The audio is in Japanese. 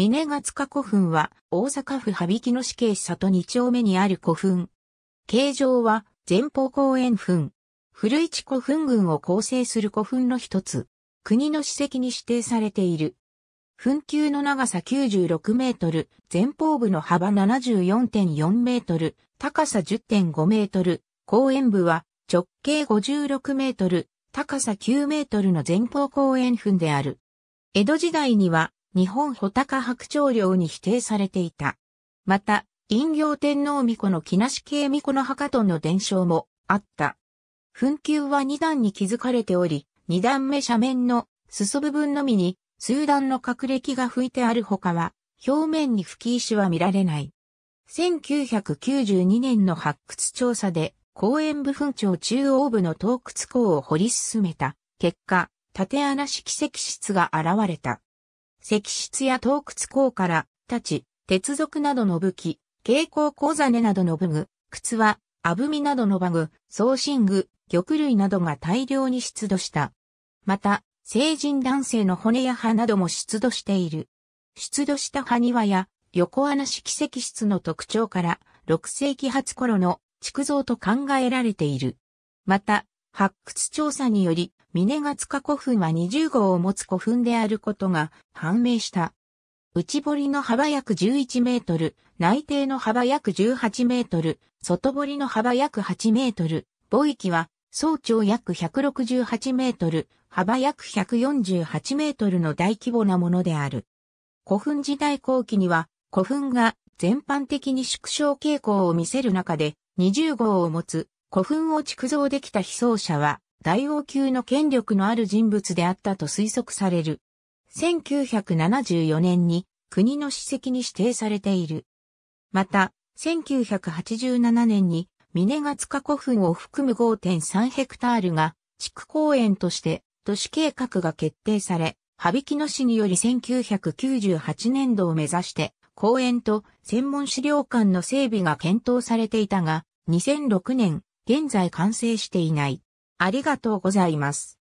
峰ヶ塚古墳は大阪府羽曳野市警里二丁目にある古墳。形状は前方後円墳。古市古墳群を構成する古墳の一つ。国の史跡に指定されている。墳丘の長さ96メートル、前方部の幅74.4メートル、高さ10.5メートル、後円部は直径56メートル、高さ9メートルの前方後円墳である。江戸時代には日本穂高白鳥領に否定されていた。また、陰陽天皇巫女の木梨系巫女の墓との伝承もあった。墳丘は二段に築かれており、二段目斜面の裾部分のみに数段のれ歴が吹いてある他は、表面に吹き石は見られない。1992年の発掘調査で、公園部墳町中央部の洞窟港を掘り進めた結果、縦穴式石室が現れた。石室や洞窟鋼から、太刀、鉄属などの武器、蛍光座根などの武具、靴は、アブミなどの馬具、送信具、玉類などが大量に出土した。また、成人男性の骨や歯なども出土している。出土した埴輪や横穴式石室の特徴から6世紀初頃の築造と考えられている。また、発掘調査により、峰ヶ塚古墳は20号を持つ古墳であることが判明した。内堀の幅約11メートル、内底の幅約18メートル、外堀の幅約8メートル、墓域は総長約168メートル、幅約148メートルの大規模なものである。古墳時代後期には古墳が全般的に縮小傾向を見せる中で20号を持つ古墳を築造できた被葬者は、大王級の権力のある人物であったと推測される。1974年に国の史跡に指定されている。また、1987年に峰ヶ塚古墳を含む5.3ヘクタールが地区公園として都市計画が決定され、羽曳野市により1998年度を目指して公園と専門資料館の整備が検討されていたが、2006年現在完成していない。ありがとうございます。